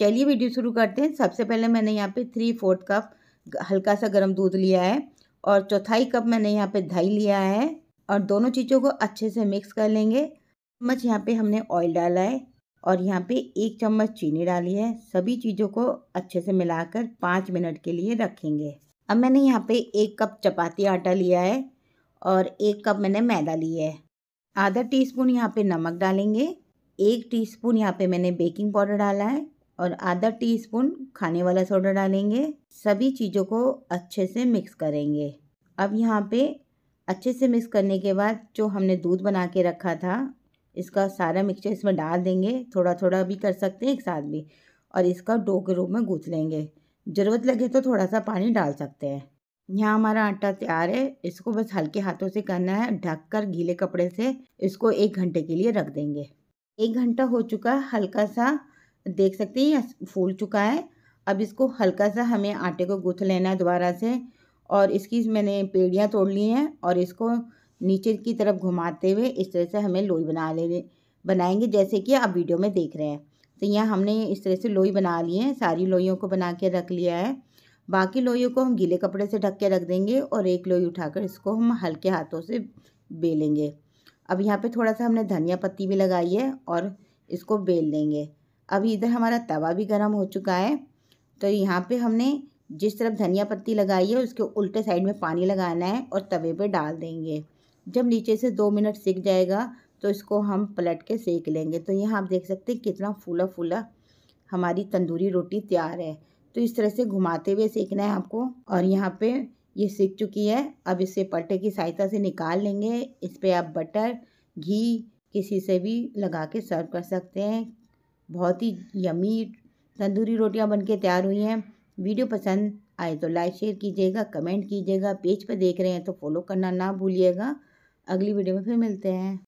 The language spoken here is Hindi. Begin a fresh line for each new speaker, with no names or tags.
चलिए वीडियो शुरू करते हैं सबसे पहले मैंने यहाँ पे थ्री फोर्थ कप हल्का सा गर्म दूध लिया है और चौथाई कप मैंने यहाँ पे दही लिया है और दोनों चीज़ों को अच्छे से मिक्स कर लेंगे चम्मच यहाँ पे हमने ऑयल डाला है और यहाँ पे एक चम्मच चीनी डाली है सभी चीज़ों को अच्छे से मिलाकर पाँच मिनट के लिए रखेंगे अब मैंने यहाँ पर एक कप चपाती आटा लिया है और एक कप मैंने मैदा लिया है आधा टी स्पून यहाँ नमक डालेंगे एक टीस्पून यहाँ पर मैंने बेकिंग पाउडर डाला है और आधा टीस्पून खाने वाला सोडा डालेंगे सभी चीज़ों को अच्छे से मिक्स करेंगे अब यहाँ पे अच्छे से मिक्स करने के बाद जो हमने दूध बना के रखा था इसका सारा मिक्सचर इसमें डाल देंगे थोड़ा थोड़ा भी कर सकते हैं एक साथ भी और इसका डो के रूप में गूँथ लेंगे ज़रूरत लगे तो थोड़ा सा पानी डाल सकते हैं यहाँ हमारा आटा तैयार है इसको बस हल्के हाथों से करना है कर गीले कपड़े से इसको एक घंटे के लिए रख देंगे एक घंटा हो चुका है हल्का सा देख सकते हैं फूल चुका है अब इसको हल्का सा हमें आटे को गूँथ लेना है दोबारा से और इसकी मैंने पेड़ियाँ तोड़ ली हैं और इसको नीचे की तरफ घुमाते हुए इस तरह से हमें लोई बना ले बनाएंगे जैसे कि आप वीडियो में देख रहे हैं तो यहाँ हमने इस तरह से लोई बना ली है सारी लोइयों को बना के रख लिया है बाकी लोइयों को हम गीले कपड़े से ढक के रख देंगे और एक लोई उठाकर इसको हम हल्के हाथों से बेलेंगे अब यहाँ पे थोड़ा सा हमने धनिया पत्ती भी लगाई है और इसको बेल लेंगे अभी इधर हमारा तवा भी गर्म हो चुका है तो यहाँ पे हमने जिस तरफ धनिया पत्ती लगाई है उसके उल्टे साइड में पानी लगाना है और तवे पे डाल देंगे जब नीचे से दो मिनट सेक जाएगा तो इसको हम पलट के सेक लेंगे तो यहाँ आप देख सकते हैं कितना फूला फूला हमारी तंदूरी रोटी तैयार है तो इस तरह से घुमाते हुए सेकना है आपको और यहाँ पर ये सीख चुकी है अब इसे पलटे की सहायता से निकाल लेंगे इस पर आप बटर घी किसी से भी लगा के सर्व कर सकते हैं बहुत ही यमी तंदूरी रोटियां बनके तैयार हुई हैं वीडियो पसंद आए तो लाइक शेयर कीजिएगा कमेंट कीजिएगा पेज पर देख रहे हैं तो फॉलो करना ना भूलिएगा अगली वीडियो में फिर मिलते हैं